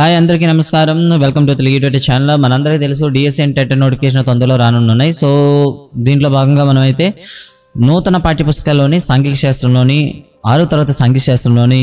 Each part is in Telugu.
హాయ్ అందరికీ నమస్కారం welcome to Telugu YouTube channel మనందరికీ తెలుసు డిఎస్సీ అండ్ టెట్ నోటిఫికేషన్ తొందరలో రానున్నాయి సో దీంట్లో భాగంగా మనం అయితే నూతన పాఠ్యపుస్తకాల్లోని సాంఘిక శాస్త్రంలోని ఆరో తరగతి సాంఘిక శాస్త్రంలోని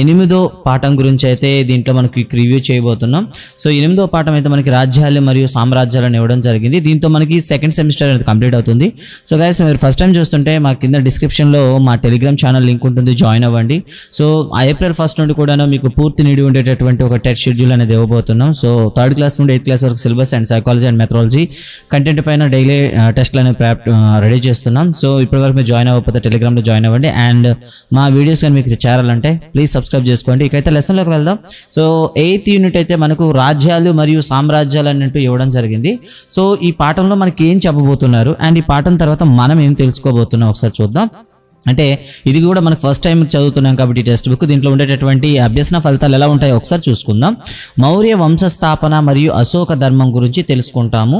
ఎనిమిదో పాఠం గురించి అయితే దీంట్లో మనకి రివ్యూ చేయబోతున్నాం సో ఎనిమిదో పాఠం అయితే మనకి రాజ్యాలు మరియు సామ్రాజ్యాలను ఇవ్వడం జరిగింది దీంతో మనకి సెకండ్ సెమిస్టర్ అనేది కంప్లీట్ అవుతుంది సో గైస్ మీరు ఫస్ట్ టైం చూస్తుంటే మా కింద డిస్క్రిప్షన్లో మా టెలిగ్రామ్ ఛానల్ లింక్ ఉంటుంది జాయిన్ అవ్వండి సో ఏప్రిల్ ఫస్ట్ నుండి కూడా మీకు పూర్తి నిడి ఉండేటటువంటి ఒక టెస్ట్ షెడ్యూల్ అనేది ఇవ్వబోతున్నాం సో థర్డ్ క్లాస్ నుండి ఎయిత్ క్లాస్ వరకు syllabus and psychology and methodology content పైన డైలీ టెస్ట్లు అనేవి రెడీ చేస్తున్నాం సో ఇప్పటివరకు మీరు జాయిన్ అవ్వకపోతే టెలిగ్రామ్లో జాయిన్ అవ్వండి అండ్ మా వీడియోస్ కానీ మీకు చేరాలంటే ప్లీజ్ సబ్స్క్రైబ్ చేసుకోండి ఇకైతే లెసన్లోకి వెళ్దాం సో ఎయిత్ యూనిట్ అయితే మనకు రాజ్యాలు మరియు సామ్రాజ్యాలు అన్నట్టు ఇవ్వడం జరిగింది సో ఈ పాఠంలో మనకి ఏం చెప్పబోతున్నారు అండ్ ఈ పాఠం తర్వాత మనం ఏం తెలుసుకోబోతున్నాం ఒకసారి చూద్దాం అంటే ఇది కూడా మనకు ఫస్ట్ టైం చదువుతున్నాం కాబట్టి టెక్స్ట్ బుక్ దీంట్లో ఉండేటటువంటి అభ్యసన ఫలితాలు ఎలా ఉంటాయో ఒకసారి చూసుకుందాం మౌర్య వంశస్థాపన మరియు అశోక ధర్మం గురించి తెలుసుకుంటాము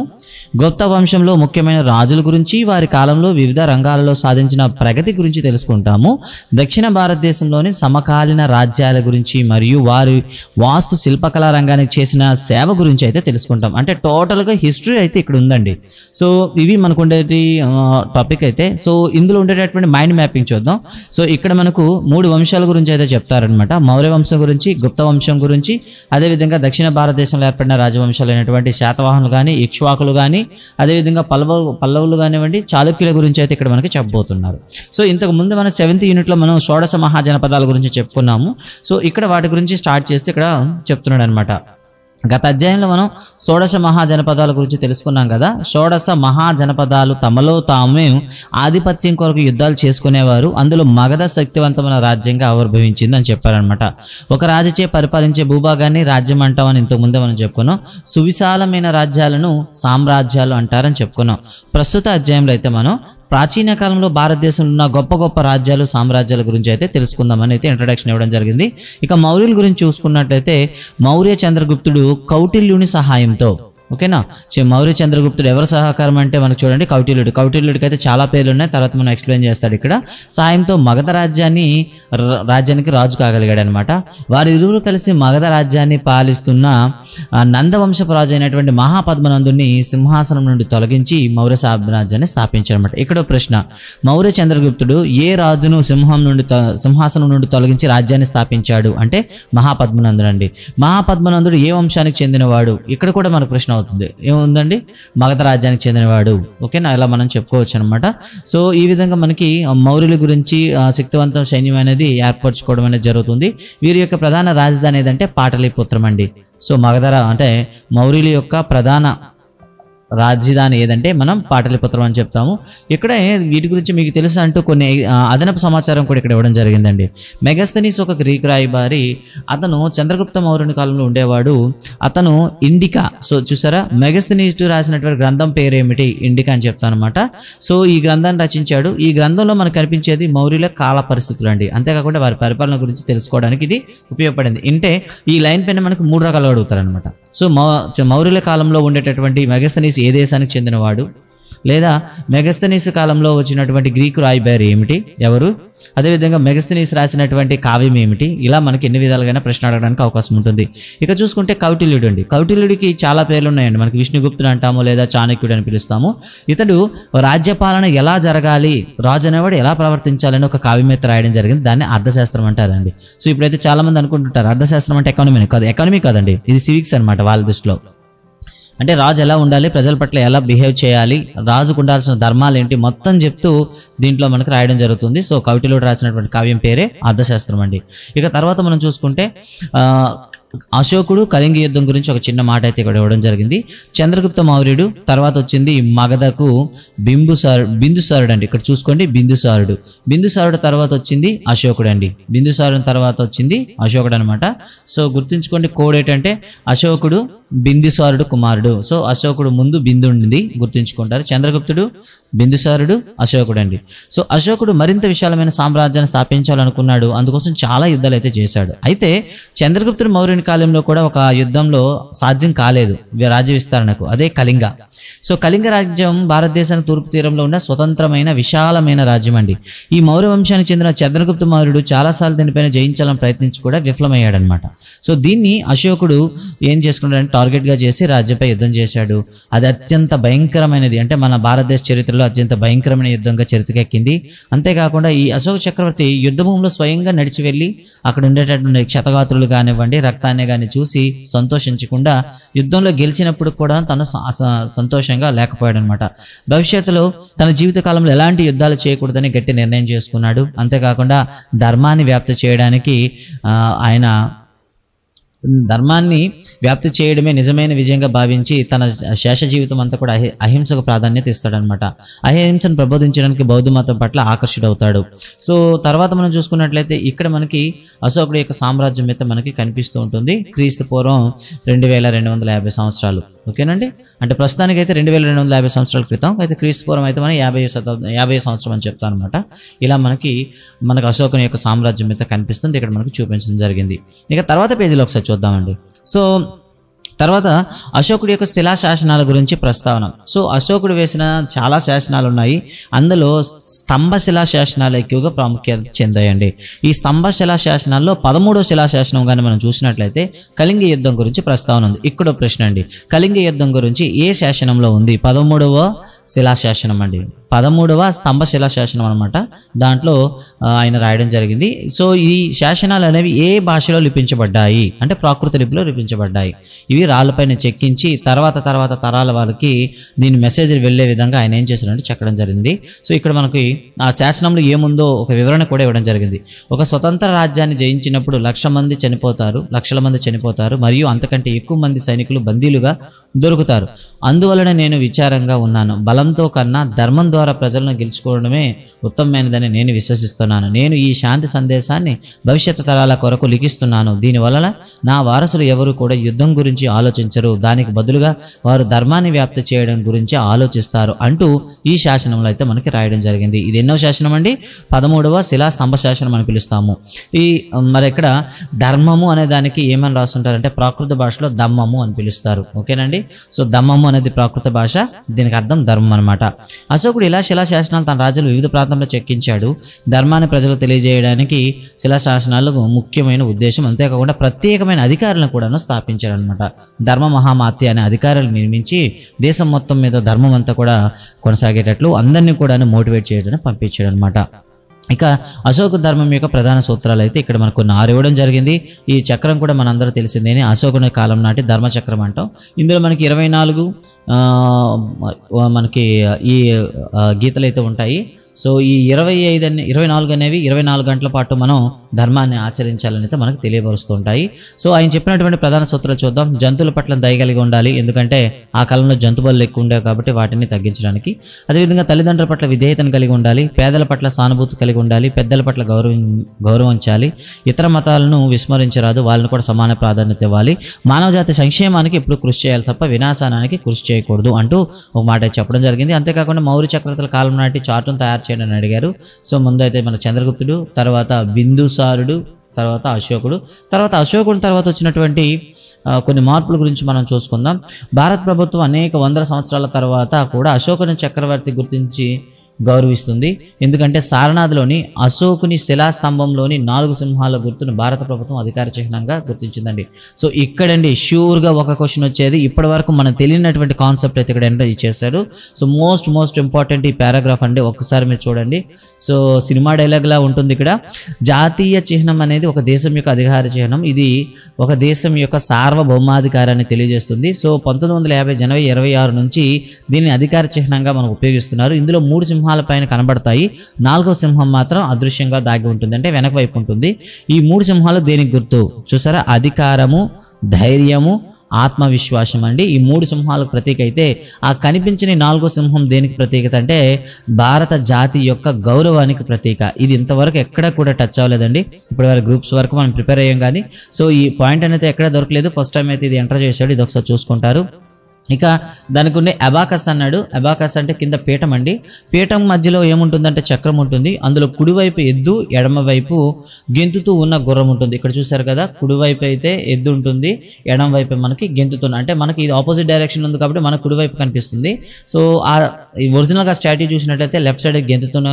గుప్త వంశంలో ముఖ్యమైన రాజుల గురించి వారి కాలంలో వివిధ రంగాలలో సాధించిన ప్రగతి గురించి తెలుసుకుంటాము దక్షిణ భారతదేశంలోని సమకాలీన రాజ్యాల గురించి మరియు వారి వాస్తు శిల్పకళా రంగానికి చేసిన సేవ గురించి అయితే తెలుసుకుంటాం అంటే టోటల్గా హిస్టరీ అయితే ఇక్కడ ఉందండి సో ఇవి మనకు ఉండేది టాపిక్ అయితే సో ఇందులో ఉండేటటువంటి మైండ్ మ్యాప్ మ్యాపింగ్ చూద్దాం సో ఇక్కడ మనకు మూడు వంశాల గురించి అయితే చెప్తారనమాట మౌర్య వంశం గురించి గుప్త వంశం గురించి అదేవిధంగా దక్షిణ భారతదేశంలో ఏర్పడిన రాజవంశాలు అయినటువంటి శాతవాహనులు కానీ ఇక్ష్వాకులు కానీ అదేవిధంగా పల్లవ పల్లవులు కానివ్వండి చాళుక్యుల గురించి అయితే ఇక్కడ మనకి చెప్పబోతున్నారు సో ఇంతకు ముందు మన సెవెంత్ యూనిట్లో మనం షోడశ మహాజనపదాల గురించి చెప్పుకున్నాము సో ఇక్కడ వాటి గురించి స్టార్ట్ చేస్తే ఇక్కడ చెప్తున్నాడు అనమాట గత అధ్యాయంలో మనం షోడశ మహాజనపదాల గురించి తెలుసుకున్నాం కదా షోడశ మహాజనపదాలు తమలో తామే ఆధిపత్యం కొరకు యుద్ధాలు చేసుకునేవారు అందులో మగధ శక్తివంతమైన రాజ్యంగా ఆవిర్భవించింది అని చెప్పారనమాట ఒక రాజచే పరిపాలించే భూభాగాన్ని రాజ్యం అంటామని ఇంతకుముందే మనం చెప్పుకున్నాం సువిశాలమైన రాజ్యాలను సామ్రాజ్యాలు అంటారని చెప్పుకున్నాం ప్రస్తుత అధ్యాయంలో అయితే మనం ప్రాచీన కాలంలో భారతదేశంలో ఉన్న గొప్ప గొప్ప రాజ్యాలు సామ్రాజ్యాల గురించి అయితే తెలుసుకుందామని అయితే ఇంట్రడక్షన్ ఇవ్వడం జరిగింది ఇక మౌర్యుల గురించి చూసుకున్నట్లయితే మౌర్య చంద్రగుప్తుడు కౌటిల్యుని సహాయంతో ఓకేనా సో మౌర్య చంద్రగుప్తుడు ఎవరి సహకారం అంటే మనకు చూడండి కౌటిల్యుడు కౌటిల్యుడికి అయితే చాలా పేర్లు ఉన్నాయి తర్వాత మనం ఎక్స్ప్లెయిన్ చేస్తాడు ఇక్కడ సాయంతో మగధ రాజ్యాన్ని రాజ్యానికి రాజు కాగలిగాడు అనమాట వారి ఇరువురు కలిసి మగధ రాజ్యాన్ని పాలిస్తున్న నందవంశపు రాజు అయినటువంటి మహాపద్మనందుని సింహాసనం నుండి తొలగించి మౌర్య సామ్రాజ్యాన్ని స్థాపించారనమాట ఇక్కడ ప్రశ్న మౌర్య చంద్రగుప్తుడు ఏ రాజును సింహం నుండి సింహాసనం నుండి తొలగించి రాజ్యాన్ని స్థాపించాడు అంటే మహాపద్మనందుడు అండి మహాపద్మనందుడు ఏ వంశానికి చెందినవాడు ఇక్కడ కూడా మనకు ప్రశ్న అవుతుంది ఏముందండి మగధ రాజ్యానికి చెందినవాడు ఓకేనా ఇలా మనం చెప్పుకోవచ్చు అనమాట సో ఈ విధంగా మనకి మౌర్యుల గురించి శక్తివంతం సైన్యం అనేది ఏర్పరచుకోవడం అనేది జరుగుతుంది వీరి యొక్క ప్రధాన రాజధాని ఏదంటే పాటలీపుత్రం అండి సో మగధర అంటే మౌర్యుల యొక్క ప్రధాన రాజధాని ఏదంటే మనం పాటలిపుత్రం అని చెప్తాము ఇక్కడ వీటి గురించి మీకు తెలుసు అంటూ కొన్ని అదనపు సమాచారం కూడా ఇక్కడ ఇవ్వడం జరిగిందండి మెగస్తనీస్ ఒక గ్రీక్ రాయబారి అతను చంద్రగుప్త మౌర్యుని కాలంలో ఉండేవాడు అతను ఇండికా సో చూసారా మెగస్తనీస్ రాసినటువంటి గ్రంథం పేరేమిటి ఇండికా అని చెప్తాను అనమాట సో ఈ గ్రంథాన్ని రచించాడు ఈ గ్రంథంలో మనకు కనిపించేది మౌర్యుల కాల పరిస్థితులు అండి అంతేకాకుండా వారి పరిపాలన గురించి తెలుసుకోవడానికి ఇది ఉపయోగపడింది అంటే ఈ లైన్ పైన మనకు మూడు రకాలు అడుగుతారు అనమాట సో మౌర్యుల కాలంలో ఉండేటటువంటి మెగస్తనీస్ ఏ దేశానికి చెందినవాడు లేదా మెగస్తనీస్ కాలంలో వచ్చినటువంటి గ్రీకు రాయిబారు ఏమిటి ఎవరు అదేవిధంగా మెగస్తనీస్ రాసినటువంటి కావ్యం ఏమిటి ఇలా మనకి ఎన్ని విధాలుగా ప్రశ్న అడగడానికి అవకాశం ఉంటుంది ఇక చూసుకుంటే కౌటిల్యుడు అండి కౌటిల్యుడికి చాలా పేర్లు ఉన్నాయండి మనకి విష్ణుగుప్తుడు అంటాము లేదా చాణక్యుడు అని పిలుస్తాము ఇతడు రాజ్యపాలన ఎలా జరగాలి రాజు అనేవాడు ఎలా ప్రవర్తించాలని ఒక కావ్యం రాయడం జరిగింది దాన్ని అర్థశాస్త్రం అంటారండి సో ఇప్పుడైతే చాలా మంది అనుకుంటుంటారు అర్థశాస్త్రం అంటే ఎకానమీ కాదు ఎకానమీ కాదండి ఇది సివిక్స్ అనమాట వాళ్ళ దృష్టిలో అంటే రాజు ఎలా ఉండాలి ప్రజల పట్ల ఎలా బిహేవ్ చేయాలి రాజుకు ఉండాల్సిన ధర్మాలు ఏంటి మొత్తం చెప్తూ దీంట్లో మనకు రాయడం జరుగుతుంది సో కవిటిలో రాసినటువంటి కావ్యం పేరే అర్థశాస్త్రం అండి ఇక తర్వాత మనం చూసుకుంటే అశోకుడు కళింగ యుద్ధం గురించి ఒక చిన్న మాట అయితే ఇక్కడ ఇవ్వడం జరిగింది చంద్రగుప్త మౌర్యుడు తర్వాత వచ్చింది మగధకు బింబుసారు బిందుసారుడు అండి ఇక్కడ చూసుకోండి బిందుసారుడు బిందుసారుడు తర్వాత వచ్చింది అశోకుడు అండి బిందుసారుడు తర్వాత వచ్చింది అశోకుడు అనమాట సో గుర్తుంచుకోండి కోడ్ ఏంటంటే అశోకుడు బిందుసారుడు కుమారుడు సో అశోకుడు ముందు బిందు ఉండింది గుర్తుంచుకుంటారు చంద్రగుప్తుడు బిందుసారుడు అశోకుడు అండి సో అశోకుడు మరింత విశాలమైన సామ్రాజ్యాన్ని స్థాపించాలనుకున్నాడు అందుకోసం చాలా యుద్ధాలు అయితే చేశాడు అయితే చంద్రగుప్తుడు మౌర్యుడు పూర్వమైన కాలంలో కూడా ఒక యుద్ధంలో సాధ్యం కాలేదు రాజ్య విస్తరణకు అదే కళింగ సో కళింగ రాజ్యం భారతదేశానికి తూర్పు తీరంలో ఉన్న స్వతంత్రమైన విశాలమైన రాజ్యం అండి ఈ మౌర్య వంశానికి చెందిన చంద్రగుప్త మౌర్యుడు చాలాసార్లు దీనిపైన జయించాలని ప్రయత్నించి కూడా విఫలమయ్యాడనమాట సో దీన్ని అశోకుడు ఏం చేసుకున్నాడంటే టార్గెట్గా చేసి రాజ్యంపై యుద్ధం చేశాడు అది అత్యంత భయంకరమైనది అంటే మన భారతదేశ చరిత్రలో అత్యంత భయంకరమైన యుద్ధంగా చరిత్రకెక్కింది అంతేకాకుండా ఈ అశోక చక్రవర్తి యుద్ధభూమిలో స్వయంగా నడిచి వెళ్ళి అక్కడ ఉండేటటువంటి క్షతగాత్రులు కానివ్వండి రక్త తానే గాని చూసి సంతోషించకుండా యుద్ధంలో గెలిచినప్పుడు కూడా తను సంతోషంగా లేకపోయాడు అనమాట భవిష్యత్తులో తన జీవిత కాలంలో ఎలాంటి యుద్ధాలు చేయకూడదని గట్టి నిర్ణయం చేసుకున్నాడు అంతేకాకుండా ధర్మాన్ని వ్యాప్తి చేయడానికి ఆయన ధర్మాన్ని వ్యాప్తి చేయడమే నిజమైన విజయంగా భావించి తన శేష జీవితం అంతా కూడా అహింసకు ప్రాధాన్యత ఇస్తాడనమాట అహింసను ప్రబోధించడానికి బౌద్ధ మతం పట్ల ఆకర్షుడవుతాడు సో తర్వాత మనం చూసుకున్నట్లయితే ఇక్కడ మనకి అశోకుడు యొక్క సామ్రాజ్యం మీద మనకి కనిపిస్తూ ఉంటుంది క్రీస్తు పూర్వం రెండు వేల రెండు వందల యాభై సంవత్సరాలు ఓకేనండి అంటే ప్రస్తుతానికి అయితే రెండు వేల రెండు వందల యాభై సంవత్సరాల క్రితం అయితే క్రీస్తుపూర్వం అయితే మనం యాభై శతాబ్దం యాభై సంవత్సరం అని చెప్తాను అనమాట ఇలా మనకి మనకు అశోకుని యొక్క సామ్రాజ్యం అయితే కనిపిస్తుంది ఇక్కడ మనకు చూపించడం జరిగింది ఇక తర్వాత పేజీలో ఒకసారి చూద్దామండి సో తర్వాత అశోకుడి యొక్క శిలా శాసనాల గురించి ప్రస్తావన సో అశోకుడు వేసిన చాలా శాసనాలు ఉన్నాయి అందులో స్తంభ శిలా శాసనాలు ఎక్కువగా ప్రాముఖ్యత చెందాయండి ఈ స్తంభ శిలా శాసనాల్లో పదమూడో శిలా శాసనం కానీ మనం చూసినట్లయితే కళింగ యుద్ధం గురించి ప్రస్తావన ఉంది ఇక్కడ ప్రశ్న అండి కళింగ యుద్ధం గురించి ఏ శాసనంలో ఉంది పదమూడవ శిలాశాసనం అండి పదమూడవ స్తంభ శిలాశాసనం అనమాట దాంట్లో ఆయన రాయడం జరిగింది సో ఈ శాసనాలు అనేవి ఏ భాషలో లిపించబడ్డాయి అంటే ప్రాకృత లిపిలో లిపించబడ్డాయి ఇవి రాళ్ళపైన చెక్కించి తర్వాత తర్వాత తరాల వాళ్ళకి దీని మెసేజ్ వెళ్ళే విధంగా ఆయన ఏం చేశారంటే చెక్కడం జరిగింది సో ఇక్కడ మనకి ఆ శాసనంలో ఏముందో ఒక వివరణ కూడా ఇవ్వడం జరిగింది ఒక స్వతంత్ర రాజ్యాన్ని జయించినప్పుడు లక్ష మంది చనిపోతారు లక్షల మంది చనిపోతారు మరియు అంతకంటే ఎక్కువ మంది సైనికులు బందీలుగా దొరుకుతారు అందువలన నేను విచారంగా ఉన్నాను బల బలంతో కన్నా ధర్మం ద్వారా ప్రజలను గెలుచుకోవడమే ఉత్తమమైనదని నేను విశ్వసిస్తున్నాను నేను ఈ శాంతి సందేశాన్ని భవిష్యత్ తరాల కొరకు లిఖిస్తున్నాను దీనివలన నా వారసులు ఎవరు కూడా యుద్ధం గురించి ఆలోచించరు దానికి బదులుగా వారు ధర్మాన్ని వ్యాప్తి చేయడం గురించి ఆలోచిస్తారు అంటూ ఈ శాసనంలో అయితే మనకి రాయడం జరిగింది ఇది ఎన్నో శాసనం అండి పదమూడవ శిలా స్తంభ శాసనం అని పిలుస్తాము ఈ మరి ఇక్కడ ధర్మము అనే దానికి ఏమని రాస్తుంటారంటే ప్రాకృత భాషలో దమ్మము అని పిలుస్తారు ఓకేనండి సో దమ్మము అనేది ప్రాకృత భాష దీనికి అర్థం ధర్మం అనమాట అశోకుడు ఇలా శిలాశాసనాలు తన రాజులు వివిధ ప్రాంతంలో చెక్కించాడు ధర్మాన్ని ప్రజలకు తెలియజేయడానికి శిలాశాసనాలకు ముఖ్యమైన ఉద్దేశం అంతేకాకుండా ప్రత్యేకమైన అధికారులను కూడాను స్థాపించాడు అనమాట ధర్మ మహామాత్య అనే అధికారులు నిర్మించి దేశం మొత్తం మీద ధర్మం అంతా కూడా కొనసాగేటట్లు అందరినీ కూడా మోటివేట్ చేయడానికి పంపించాడు అనమాట ఇక అశోక ధర్మం యొక్క ప్రధాన సూత్రాలు అయితే ఇక్కడ మనకు నారు ఇవ్వడం జరిగింది ఈ చక్రం కూడా మనందరూ తెలిసిందేనే అశోకుని కాలం నాటి ధర్మచక్రం అంటాం ఇందులో మనకి ఇరవై నాలుగు మనకి ఈ గీతలు అయితే ఉంటాయి సో ఈ ఇరవై ఐదు అనే ఇరవై నాలుగు అనేవి ఇరవై నాలుగు గంటల పాటు మనం ధర్మాన్ని ఆచరించాలని అయితే మనకు తెలియపరుస్తూ ఉంటాయి సో ఆయన చెప్పినటువంటి ప్రధాన సూత్రాలు చూద్దాం జంతువుల పట్ల దయగలిగి ఉండాలి ఎందుకంటే ఆ కాలంలో జంతువులు ఎక్కువ ఉండేవి కాబట్టి వాటిని తగ్గించడానికి అదేవిధంగా తల్లిదండ్రుల పట్ల విధేయతను కలిగి ఉండాలి పేదల పట్ల సానుభూతి కలిగి ఉండాలి పెద్దల పట్ల గౌరవం గౌరవించాలి ఇతర మతాలను విస్మరించరాదు వాళ్ళని కూడా సమాన ప్రాధాన్యత ఇవ్వాలి మానవజాతి సంక్షేమానికి ఎప్పుడు కృషి చేయాలి తప్ప వినాశానానికి కృషి చేయాలి చేయకూడదు అంటూ ఒక మాట చెప్పడం జరిగింది అంతేకాకుండా మౌర్య చక్రవర్తుల కాలం నాటి చార్టును తయారు చేయడం అడిగారు సో ముందు అయితే మన చంద్రగుప్తుడు తర్వాత బిందుసారుడు తర్వాత అశోకుడు తర్వాత అశోకుడు తర్వాత వచ్చినటువంటి కొన్ని మార్పుల గురించి మనం చూసుకుందాం భారత ప్రభుత్వం అనేక వందల సంవత్సరాల తర్వాత కూడా అశోకుని చక్రవర్తి గురించి గౌరవిస్తుంది ఎందుకంటే సారనాథ్లోని అశోకుని శిలాస్తంభంలోని నాలుగు సింహాల గుర్తును భారత ప్రభుత్వం అధికార చిహ్నంగా గుర్తించిందండి సో ఇక్కడండి ష్యూర్గా ఒక క్వశ్చన్ వచ్చేది ఇప్పటి వరకు మనం తెలియనటువంటి కాన్సెప్ట్ అయితే ఇక్కడ ఎంటర్ చేశారు సో మోస్ట్ మోస్ట్ ఇంపార్టెంట్ ఈ పారాగ్రాఫ్ అండి ఒక్కసారి మీరు చూడండి సో సినిమా డైలాగ్లా ఉంటుంది ఇక్కడ జాతీయ చిహ్నం అనేది ఒక దేశం యొక్క అధికార చిహ్నం ఇది ఒక దేశం యొక్క సార్వభౌమాధికారాన్ని తెలియజేస్తుంది సో పంతొమ్మిది వందల యాభై జనవరి ఇరవై ఆరు నుంచి దీన్ని అధికార చిహ్నంగా మనం ఉపయోగిస్తున్నారు ఇందులో మూడు సింహాలు సింహాల పైన కనబడతాయి నాలుగో సింహం మాత్రం అదృశ్యంగా దాగి ఉంటుంది అంటే వెనక వైపు ఉంటుంది ఈ మూడు సింహాలు దేనికి గుర్తు చూసారా అధికారము ధైర్యము ఆత్మవిశ్వాసం అండి ఈ మూడు సింహాలకు ప్రతీక అయితే ఆ కనిపించని నాలుగో సింహం దేనికి ప్రతీకత అంటే భారత జాతి యొక్క గౌరవానికి ప్రతీక ఇది ఇంతవరకు ఎక్కడ కూడా టచ్ అవ్వలేదండి ఇప్పటి వరకు గ్రూప్స్ వరకు మనం ప్రిపేర్ అయ్యాం కానీ సో ఈ పాయింట్ అనేది ఎక్కడ దొరకలేదు ఫస్ట్ టైం అయితే ఇది ఎంటర్ చేశాడు ఇది ఒకసారి చూసుకుంటారు ఇక దానికి ఉన్న అబాకస్ అన్నాడు అబాకస్ అంటే కింద పీఠం అండి పీఠం మధ్యలో ఏముంటుందంటే చక్రం ఉంటుంది అందులో కుడివైపు ఎద్దు ఎడమవైపు గెంతుతూ ఉన్న గుర్రం ఉంటుంది ఇక్కడ చూసారు కదా కుడివైపు అయితే ఎద్దు ఉంటుంది ఎడమ వైపు మనకి గెంతుతున్న అంటే మనకి ఇది ఆపోజిట్ డైరెక్షన్ ఉంది కాబట్టి మనకు కుడివైపు కనిపిస్తుంది సో ఆ ఒరిజినల్గా స్టాట్యూ చూసినట్లయితే లెఫ్ట్ సైడ్ గెంతుతున్న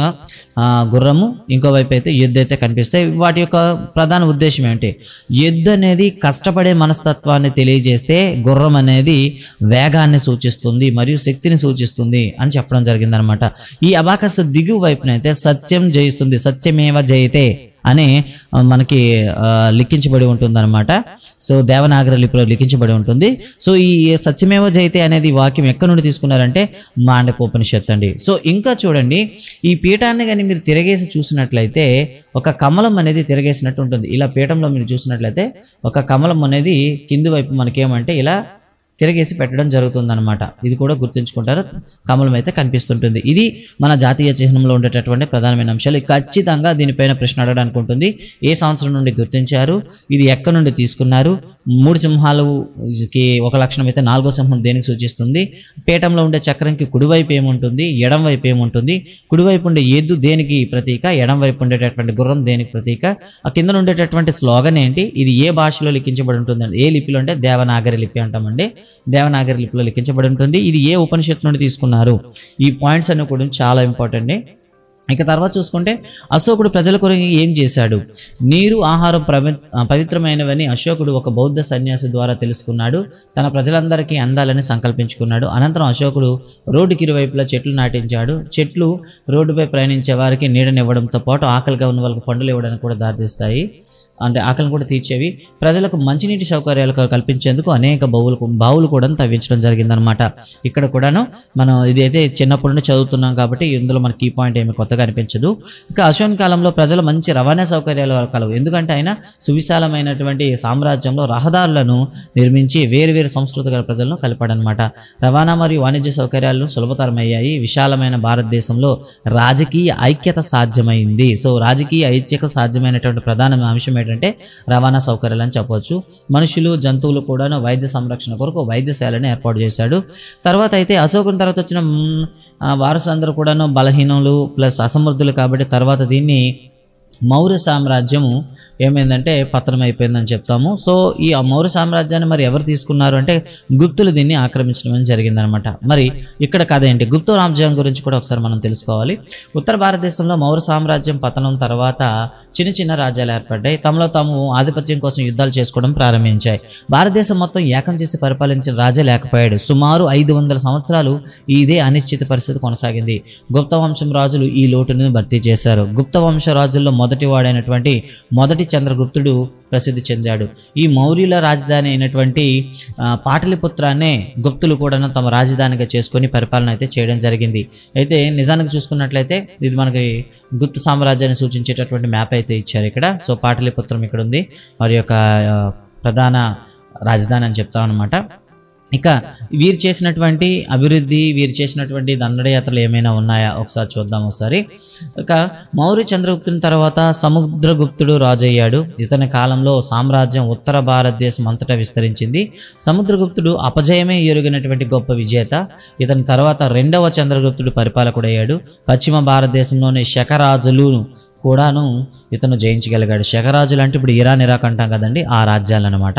గుర్రము ఇంకో వైపు అయితే ఎద్దు అయితే కనిపిస్తాయి వాటి యొక్క ప్రధాన ఉద్దేశం ఏంటి ఎద్దు అనేది కష్టపడే మనస్తత్వాన్ని తెలియజేస్తే గుర్రం అనేది వే వేగాన్ని సూచిస్తుంది మరియు శక్తిని సూచిస్తుంది అని చెప్పడం జరిగిందనమాట ఈ అబాకస్ దిగు వైపునైతే సత్యం జయిస్తుంది సత్యమేవ జయితే అని మనకి లిఖించబడి ఉంటుంది అనమాట సో దేవనాగర లిపిలో లిఖించబడి ఉంటుంది సో ఈ సత్యమేవ జయితే అనేది వాక్యం ఎక్కడి నుండి తీసుకున్నారంటే ఉపనిషత్తు అండి సో ఇంకా చూడండి ఈ పీఠాన్ని కానీ మీరు తిరగేసి చూసినట్లయితే ఒక కమలం అనేది తిరగేసినట్టు ఉంటుంది ఇలా పీఠంలో మీరు చూసినట్లయితే ఒక కమలం అనేది కింది వైపు మనకేమంటే ఇలా తిరగేసి పెట్టడం జరుగుతుందన్నమాట ఇది కూడా గుర్తుంచుకుంటారు కమలం అయితే కనిపిస్తుంటుంది ఇది మన జాతీయ చిహ్నంలో ఉండేటటువంటి ప్రధానమైన అంశాలు ఖచ్చితంగా దీనిపైన ప్రశ్న అడగడానికి ఉంటుంది ఏ సంవత్సరం నుండి గుర్తించారు ఇది ఎక్కడి నుండి తీసుకున్నారు మూడు సింహాలుకి ఒక లక్షణం అయితే నాలుగో సింహం దేనికి సూచిస్తుంది పీఠంలో ఉండే చక్రంకి కుడివైపు ఏముంటుంది ఎడం వైపు ఏముంటుంది కుడివైపు ఉండే ఎద్దు దేనికి ప్రతీక ఎడం వైపు ఉండేటటువంటి గుర్రం దేనికి ప్రతీక ఆ కింద ఉండేటటువంటి స్లోగన్ ఏంటి ఇది ఏ భాషలో లిఖించబడి ఉంటుంది ఏ లిపిలో అంటే దేవనాగరి లిపి అంటామండి దేవనాగరి లిపిలో లిఖించబడి ఉంటుంది ఇది ఏ ఉపనిషత్తు నుండి తీసుకున్నారు ఈ పాయింట్స్ అన్ని కూడా చాలా ఇంపార్టెంట్ ఇక తర్వాత చూసుకుంటే అశోకుడు ప్రజల కొరకు ఏం చేశాడు నీరు ఆహారం పవిత్రమైనవని అశోకుడు ఒక బౌద్ధ సన్యాసి ద్వారా తెలుసుకున్నాడు తన ప్రజలందరికీ అందాలని సంకల్పించుకున్నాడు అనంతరం అశోకుడు రోడ్డుకి ఇరువైపులా చెట్లు నాటించాడు చెట్లు రోడ్డుపై ప్రయాణించే వారికి నీడనివ్వడంతో పాటు ఆకలిగా ఉన్న వాళ్ళకి పండులు ఇవ్వడానికి కూడా దారితీస్తాయి అంటే ఆకలిని కూడా తీర్చేవి ప్రజలకు మంచినీటి సౌకర్యాలు కల్పించేందుకు అనేక బావులు బావులు కూడా తవ్వించడం జరిగిందనమాట ఇక్కడ కూడాను మనం ఇదైతే చిన్నప్పటి నుండి చదువుతున్నాం కాబట్టి ఇందులో మనకి ఈ పాయింట్ ఏమి కొత్తగా అనిపించదు ఇంకా అశ్వన్ కాలంలో ప్రజలు మంచి రవాణా సౌకర్యాలు కలవు ఎందుకంటే ఆయన సువిశాలమైనటువంటి సామ్రాజ్యంలో రహదారులను నిర్మించి వేరువేరు గల ప్రజలను కలిపాడనమాట రవాణా మరియు వాణిజ్య సౌకర్యాలను సులభతరం అయ్యాయి విశాలమైన భారతదేశంలో రాజకీయ ఐక్యత సాధ్యమైంది సో రాజకీయ ఐక్యత సాధ్యమైనటువంటి ప్రధాన అంశం ఏంటంటే రవాణా సౌకర్యాలని చెప్పవచ్చు మనుషులు జంతువులు కూడాను వైద్య సంరక్షణ కొరకు వైద్యశాలను ఏర్పాటు చేశాడు తర్వాత అయితే అశోకుని తర్వాత వచ్చిన వారసులందరూ కూడాను బలహీనములు ప్లస్ అసమర్థులు కాబట్టి తర్వాత దీన్ని మౌర్య సామ్రాజ్యము ఏమైందంటే పతనం అయిపోయిందని చెప్తాము సో ఈ మౌర్య సామ్రాజ్యాన్ని మరి ఎవరు తీసుకున్నారు అంటే గుప్తులు దీన్ని ఆక్రమించడం జరిగిందనమాట మరి ఇక్కడ కథ ఏంటి గుప్తు రాజ్యం గురించి కూడా ఒకసారి మనం తెలుసుకోవాలి ఉత్తర భారతదేశంలో మౌర్య సామ్రాజ్యం పతనం తర్వాత చిన్న చిన్న రాజ్యాలు ఏర్పడ్డాయి తమలో తాము ఆధిపత్యం కోసం యుద్ధాలు చేసుకోవడం ప్రారంభించాయి భారతదేశం మొత్తం ఏకం చేసి పరిపాలించిన రాజా లేకపోయాడు సుమారు ఐదు వందల సంవత్సరాలు ఇదే అనిశ్చిత పరిస్థితి కొనసాగింది గుప్త వంశం రాజులు ఈ లోటును భర్తీ చేశారు గుప్త వంశ రాజుల్లో మొదటివాడైనటువంటి మొదటి చంద్రగుప్తుడు ప్రసిద్ధి చెందాడు ఈ మౌర్యుల రాజధాని అయినటువంటి పాటలిపుత్రాన్నే గుప్తులు కూడా తమ రాజధానిగా చేసుకొని పరిపాలన అయితే చేయడం జరిగింది అయితే నిజానికి చూసుకున్నట్లయితే ఇది మనకి గుప్తు సామ్రాజ్యాన్ని సూచించేటటువంటి మ్యాప్ అయితే ఇచ్చారు ఇక్కడ సో పాటలిపుత్రం ఇక్కడ ఉంది మరి యొక్క ప్రధాన రాజధాని అని చెప్తామన్నమాట ఇక వీరు చేసినటువంటి అభివృద్ధి వీరు చేసినటువంటి దండయాత్రలు ఏమైనా ఉన్నాయా ఒకసారి చూద్దాం ఒకసారి ఇక మౌర్య చంద్రగుప్తుని తర్వాత సముద్రగుప్తుడు రాజయ్యాడు ఇతని కాలంలో సామ్రాజ్యం ఉత్తర భారతదేశం అంతటా విస్తరించింది సముద్రగుప్తుడు అపజయమే ఎరుగినటువంటి గొప్ప విజేత ఇతని తర్వాత రెండవ చంద్రగుప్తుడు పరిపాలకుడయ్యాడు పశ్చిమ భారతదేశంలోని శకరాజులు కూడాను ఇతను జయించగలిగాడు శకరాజులు అంటే ఇప్పుడు ఇరాన్ ఇరాక్ అంటాం కదండి ఆ రాజ్యాలు అనమాట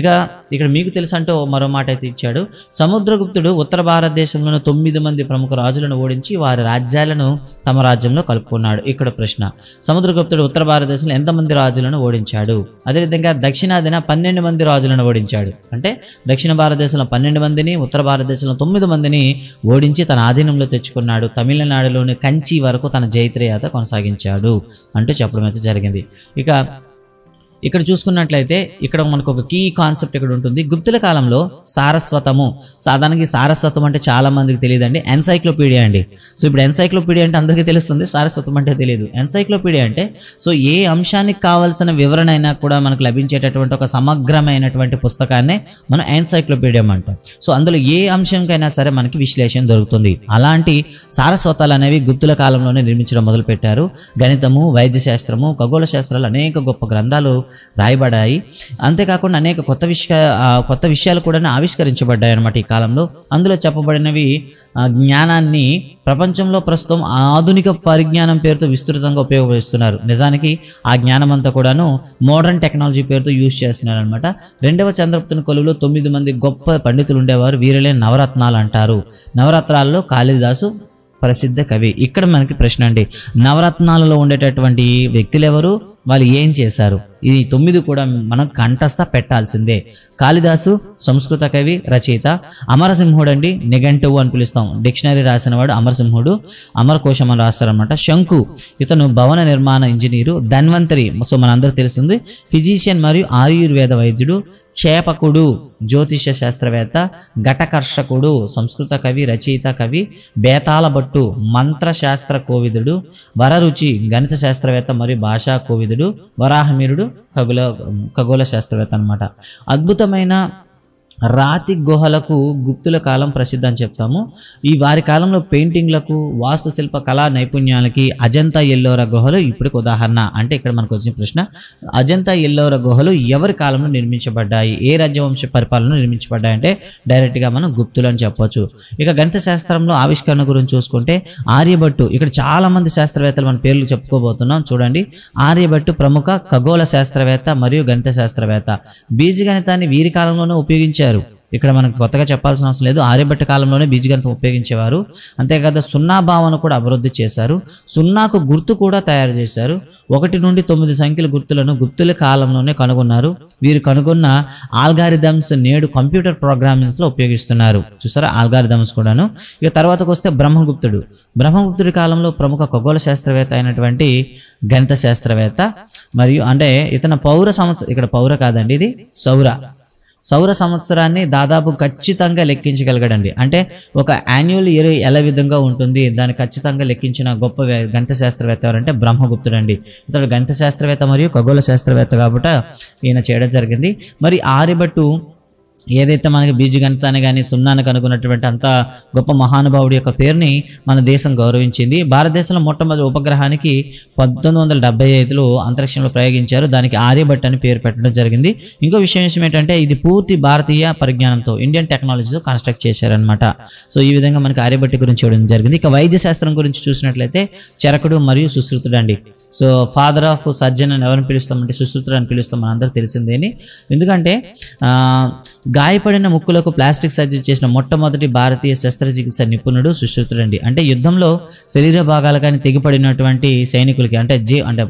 ఇక ఇక్కడ మీకు తెలుసంటే మరో మాట అయితే ఇచ్చాడు సముద్రగుప్తుడు ఉత్తర భారతదేశంలోని తొమ్మిది మంది ప్రముఖ రాజులను ఓడించి వారి రాజ్యాలను తమ రాజ్యంలో కలుపుకున్నాడు ఇక్కడ ప్రశ్న సముద్రగుప్తుడు ఉత్తర భారతదేశంలో ఎంతమంది రాజులను ఓడించాడు అదేవిధంగా దక్షిణాదిన పన్నెండు మంది రాజులను ఓడించాడు అంటే దక్షిణ భారతదేశంలో పన్నెండు మందిని ఉత్తర భారతదేశంలో తొమ్మిది మందిని ఓడించి తన ఆధీనంలో తెచ్చుకున్నాడు తమిళనాడులోని కంచి వరకు తన జైత్రయాత్ర కొనసాగించాడు అంటూ చెప్పడం అయితే జరిగింది ఇక ఇక్కడ చూసుకున్నట్లయితే ఇక్కడ మనకు ఒక కీ కాన్సెప్ట్ ఇక్కడ ఉంటుంది గుప్తుల కాలంలో సారస్వతము సాధారణంగా సారస్వతం అంటే చాలా మందికి తెలియదండి ఎన్సైక్లోపీడియా అండి సో ఇప్పుడు ఎన్సైక్లోపీడియా అంటే అందరికీ తెలుస్తుంది సారస్వతం అంటే తెలియదు ఎన్సైక్లోపీడియా అంటే సో ఏ అంశానికి కావాల్సిన వివరణ అయినా కూడా మనకు లభించేటటువంటి ఒక సమగ్రమైనటువంటి పుస్తకాన్నే మనం ఎన్సైక్లోపీడియా అంటాం సో అందులో ఏ అంశంకైనా సరే మనకి విశ్లేషణ దొరుకుతుంది అలాంటి సారస్వతాలు అనేవి గుప్తుల కాలంలోనే నిర్మించడం మొదలుపెట్టారు గణితము వైద్య శాస్త్రము ఖగోళ శాస్త్రాలు అనేక గొప్ప గ్రంథాలు రాయబడ్డాయి అంతేకాకుండా అనేక కొత్త విషయ కొత్త విషయాలు కూడా ఆవిష్కరించబడ్డాయి అనమాట ఈ కాలంలో అందులో చెప్పబడినవి జ్ఞానాన్ని ప్రపంచంలో ప్రస్తుతం ఆధునిక పరిజ్ఞానం పేరుతో విస్తృతంగా ఉపయోగిస్తున్నారు నిజానికి ఆ జ్ఞానం అంతా కూడాను మోడర్న్ టెక్నాలజీ పేరుతో యూజ్ చేస్తున్నారు అనమాట రెండవ చంద్రపుతుని కొలువులో తొమ్మిది మంది గొప్ప పండితులు ఉండేవారు వీరిలే నవరత్నాలు అంటారు నవరత్నాల్లో కాళిదాసు ప్రసిద్ధ కవి ఇక్కడ మనకి ప్రశ్న అండి నవరత్నాలలో ఉండేటటువంటి వ్యక్తులు ఎవరు వాళ్ళు ఏం చేశారు ఇది తొమ్మిది కూడా మనం కంఠస్థ పెట్టాల్సిందే కాళిదాసు సంస్కృత కవి రచయిత అమరసింహుడు అండి నిఘంటువు అని పిలుస్తాం డిక్షనరీ రాసినవాడు అమరసింహుడు అమరకోశం అని రాస్తారనమాట శంకు ఇతను భవన నిర్మాణ ఇంజనీరు ధన్వంతరి సో మనందరూ తెలిసింది ఫిజీషియన్ మరియు ఆయుర్వేద వైద్యుడు క్షేపకుడు జ్యోతిష శాస్త్రవేత్త ఘటకర్షకుడు సంస్కృత కవి రచయిత కవి బేతాల భట్టు మంత్రశాస్త్ర కోవిదుడు వరరుచి గణిత శాస్త్రవేత్త మరియు భాషా కోవిదుడు వరాహమీరుడు ఖగోళ ఖగోళ శాస్త్రవేత్త అనమాట అద్భుతమైన రాతి గుహలకు గుప్తుల కాలం ప్రసిద్ధ అని చెప్తాము ఈ వారి కాలంలో పెయింటింగ్లకు వాస్తుశిల్ప కళా నైపుణ్యాలకి అజంతా ఎల్లోర గుహలు ఇప్పటికి ఉదాహరణ అంటే ఇక్కడ మనకు వచ్చిన ప్రశ్న అజంతా ఎల్లోర గుహలు ఎవరి కాలంలో నిర్మించబడ్డాయి ఏ రాజ్యవంశ పరిపాలనలో నిర్మించబడ్డాయంటే డైరెక్ట్గా మనం గుప్తులు అని చెప్పొచ్చు ఇక గణిత శాస్త్రంలో ఆవిష్కరణ గురించి చూసుకుంటే ఆర్యభట్టు ఇక్కడ చాలామంది శాస్త్రవేత్తలు మన పేర్లు చెప్పుకోబోతున్నాం చూడండి ఆర్యభట్టు ప్రముఖ ఖగోళ శాస్త్రవేత్త మరియు గణిత శాస్త్రవేత్త బీజగణితాన్ని వీరి కాలంలోనే ఉపయోగించారు ఉపయోగించారు ఇక్కడ మనకు కొత్తగా చెప్పాల్సిన అవసరం లేదు ఆర్యభట్ట కాలంలోనే బీజగణితం ఉపయోగించేవారు అంతేకాదు సున్నా భావన కూడా అభివృద్ధి చేశారు సున్నాకు గుర్తు కూడా తయారు చేశారు ఒకటి నుండి తొమ్మిది సంఖ్యల గుర్తులను గుప్తుల కాలంలోనే కనుగొన్నారు వీరు కనుగొన్న ఆల్గారిథమ్స్ నేడు కంప్యూటర్ ప్రోగ్రామింగ్లో ఉపయోగిస్తున్నారు చూసారా ఆల్గారిథమ్స్ కూడాను ఇక తర్వాతకు వస్తే బ్రహ్మగుప్తుడు బ్రహ్మగుప్తుడి కాలంలో ప్రముఖ ఖగోళ శాస్త్రవేత్త అయినటువంటి గణిత శాస్త్రవేత్త మరియు అంటే ఇతను పౌర సంవత్సరం ఇక్కడ పౌర కాదండి ఇది సౌర సౌర సంవత్సరాన్ని దాదాపు ఖచ్చితంగా లెక్కించగలగడండి అంటే ఒక యాన్యువల్ ఇయర్ ఎలా విధంగా ఉంటుంది దాన్ని ఖచ్చితంగా లెక్కించిన గొప్ప గణిత శాస్త్రవేత్త ఎవరంటే బ్రహ్మగుప్తుడు అండి ఇతడు గణిత శాస్త్రవేత్త మరియు ఖగోళ శాస్త్రవేత్త కాబట్టి ఈయన చేయడం జరిగింది మరి ఆరిబట్టు ఏదైతే మనకి బీజగణితాన్ని కానీ సున్నాను కనుగొన్నటువంటి అంత గొప్ప మహానుభావుడి యొక్క పేరుని మన దేశం గౌరవించింది భారతదేశంలో మొట్టమొదటి ఉపగ్రహానికి పంతొమ్మిది వందల డెబ్బై ఐదులో అంతరిక్షంలో ప్రయోగించారు దానికి ఆర్యభట్ అని పేరు పెట్టడం జరిగింది ఇంకో విషయం ఏంటంటే ఇది పూర్తి భారతీయ పరిజ్ఞానంతో ఇండియన్ టెక్నాలజీతో కన్స్ట్రక్ట్ చేశారనమాట సో ఈ విధంగా మనకి ఆర్యభట్టి గురించి చూడడం జరిగింది ఇక వైద్య శాస్త్రం గురించి చూసినట్లయితే చరకుడు మరియు సుశ్రుతుడు అండి సో ఫాదర్ ఆఫ్ సర్జన్ అని ఎవరిని పిలుస్తామంటే సుశ్రుతుడు అని పిలుస్తాం మనందరూ తెలిసిందేని ఎందుకంటే గాయపడిన ముక్కులకు ప్లాస్టిక్ సర్జరీ చేసిన మొట్టమొదటి భారతీయ శస్త్రచికిత్స నిపుణుడు సుశ్రుతుడండి అంటే యుద్ధంలో శరీర భాగాలు కానీ తెగిపడినటువంటి సైనికులకి అంటే జీ అంటే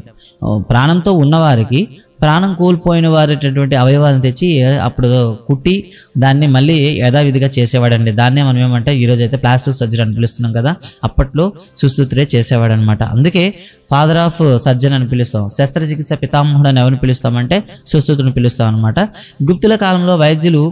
ప్రాణంతో ఉన్నవారికి ప్రాణం కోల్పోయిన వారేటటువంటి అవయవాలను తెచ్చి అప్పుడు కుట్టి దాన్ని మళ్ళీ యథావిధిగా చేసేవాడండి దాన్నే మనం ఏమంటే ఈరోజు అయితే ప్లాస్టిక్ సర్జరీ అని పిలుస్తున్నాం కదా అప్పట్లో సుశూత్రే చేసేవాడు అనమాట అందుకే ఫాదర్ ఆఫ్ సర్జన్ అని పిలుస్తాం శస్త్రచికిత్స పితామహుడు అని ఎవరిని పిలుస్తామంటే సుశూత్రుని పిలుస్తాం అనమాట గుప్తుల కాలంలో వైద్యులు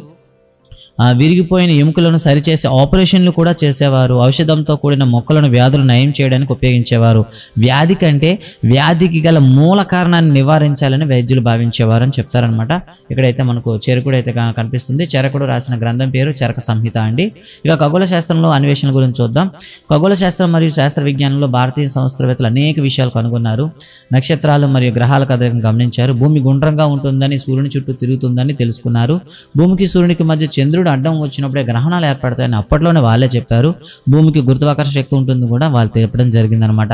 ఆ విరిగిపోయిన ఎముకలను సరిచేసే ఆపరేషన్లు కూడా చేసేవారు ఔషధంతో కూడిన మొక్కలను వ్యాధులు నయం చేయడానికి ఉపయోగించేవారు వ్యాధి కంటే వ్యాధికి గల మూల కారణాన్ని నివారించాలని వైద్యులు భావించేవారు అని చెప్తారనమాట ఇక్కడైతే మనకు చెరుకుడు అయితే కనిపిస్తుంది చెరకుడు రాసిన గ్రంథం పేరు చెరక సంహిత అండి ఇక ఖగోళ శాస్త్రంలో అన్వేషణ గురించి చూద్దాం ఖగోళ శాస్త్రం మరియు శాస్త్ర విజ్ఞానంలో భారతీయ శాస్త్రవేత్తలు అనేక విషయాలు కనుగొన్నారు నక్షత్రాలు మరియు గ్రహాల కథను గమనించారు భూమి గుండ్రంగా ఉంటుందని సూర్యుని చుట్టూ తిరుగుతుందని తెలుసుకున్నారు భూమికి సూర్యునికి మధ్య చంద్రుడు సూర్యుడు అడ్డం వచ్చినప్పుడే గ్రహణాలు ఏర్పడతాయని అప్పట్లోనే వాళ్ళే చెప్పారు భూమికి గురుత్వాకర్ష శక్తి ఉంటుంది కూడా వాళ్ళు తెలపడం జరిగిందనమాట